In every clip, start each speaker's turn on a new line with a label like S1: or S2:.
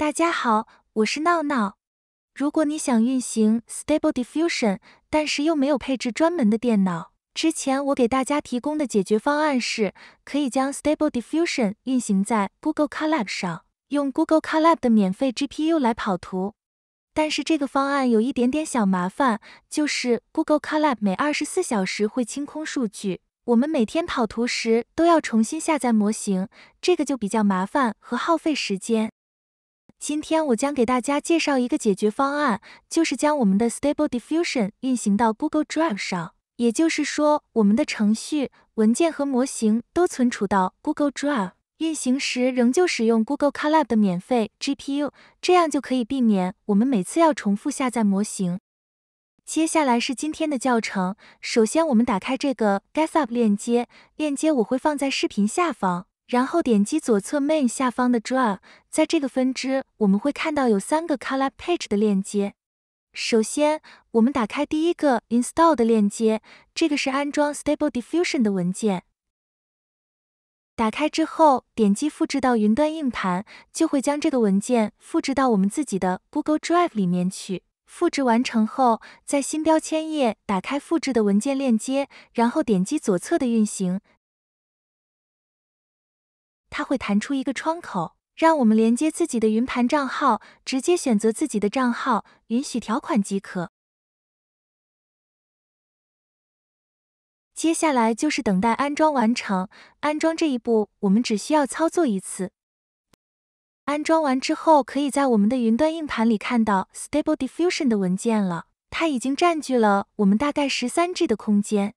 S1: 大家好，我是闹闹。如果你想运行 Stable Diffusion，但是又没有配置专门的电脑，之前我给大家提供的解决方案是，可以将 Stable Diffusion 运行在 Google Colab 上，用 Google Colab 的免费 GPU 来跑图。但是这个方案有一点点小麻烦，就是 Google Colab 每二十四小时会清空数据，我们每天跑图时都要重新下载模型，这个就比较麻烦和耗费时间。今天我将给大家介绍一个解决方案，就是将我们的 Stable Diffusion 运行到 Google Drive 上。也就是说，我们的程序、文件和模型都存储到 Google Drive，运行时仍旧使用 Google Colab 的免费 GPU，这样就可以避免我们每次要重复下载模型。接下来是今天的教程。首先，我们打开这个 GitHub 链接，链接我会放在视频下方。然后点击左侧 Main 下方的 Draw，在这个分支我们会看到有三个 Color Page 的链接。首先，我们打开第一个 Install 的链接，这个是安装 Stable Diffusion 的文件。打开之后，点击复制到云端硬盘，就会将这个文件复制到我们自己的 Google Drive 里面去。复制完成后，在新标签页打开复制的文件链接，然后点击左侧的运行。它会弹出一个窗口，让我们连接自己的云盘账号，直接选择自己的账号，允许条款即可。
S2: 接下来就是等待安装完成。
S1: 安装这一步我们只需要操作一次。安装完之后，可以在我们的云端硬盘里看到 Stable Diffusion 的文件了。它已经占据了我们大概十三 G 的空间。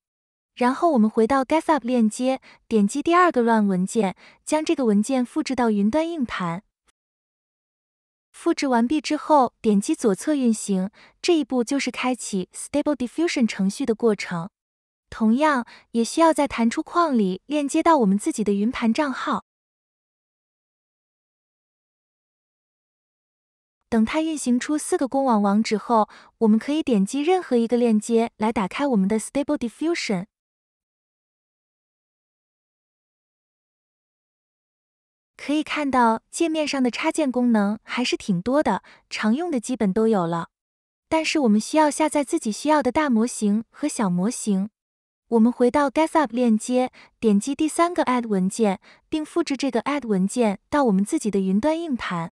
S1: 然后我们回到 GitHub 链接，点击第二个 run 文件，将这个文件复制到云端硬盘。复制完毕之后，点击左侧运行，这一步就是开启 Stable Diffusion 程序的过程。同样，也需要在弹出框里链接
S2: 到我们自己的云盘账号。
S1: 等它运行出四个公网网址后，我们可以点击任何一个链接来打开我们的 Stable Diffusion。可以看到界面上的插件功能还是挺多的，常用的基本都有了。但是我们需要下载自己需要的大模型和小模型。我们回到 GitHub 链接，点击第三个 Add 文件，并复制这个 Add 文件到我们自己的云端硬盘。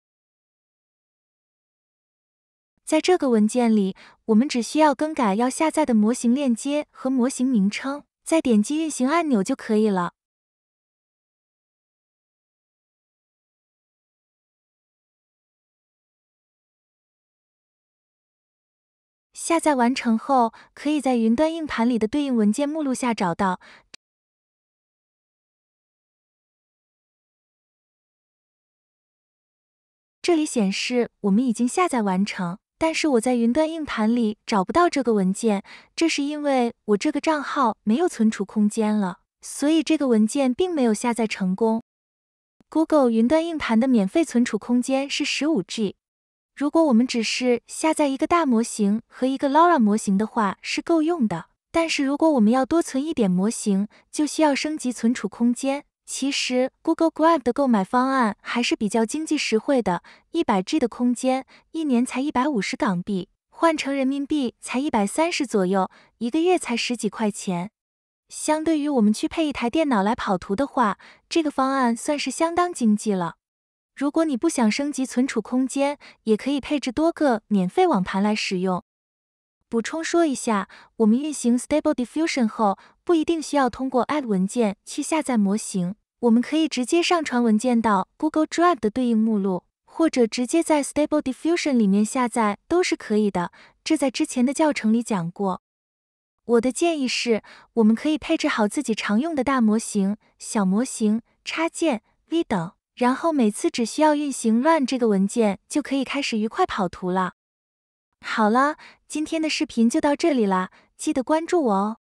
S1: 在这个文件里，我们只需要更改要下载的模型链接和模型名称，再点击运行按钮就可以了。
S2: 下载完成后，可以在云端硬盘里的对应文件目录下找到。这里
S1: 显示我们已经下载完成，但是我在云端硬盘里找不到这个文件，这是因为我这个账号没有存储空间了，所以这个文件并没有下载成功。Google 云端硬盘的免费存储空间是 15G。如果我们只是下载一个大模型和一个 Lora 模型的话，是够用的。但是如果我们要多存一点模型，就需要升级存储空间。其实 Google g l a u d 的购买方案还是比较经济实惠的，一百 G 的空间，一年才一百五十港币，换成人民币才一百三十左右，一个月才十几块钱。相对于我们去配一台电脑来跑图的话，这个方案算是相当经济了。如果你不想升级存储空间，也可以配置多个免费网盘来使用。补充说一下，我们运行 Stable Diffusion 后，不一定需要通过 Add 文件去下载模型，我们可以直接上传文件到 Google Drive 的对应目录，或者直接在 Stable Diffusion 里面下载都是可以的。这在之前的教程里讲过。我的建议是，我们可以配置好自己常用的大模型、小模型、插件、V 等。然后每次只需要运行 run 这个文件，就可以开始愉快跑图了。好了，今天的视频就到这里
S2: 了，记得关注我哦。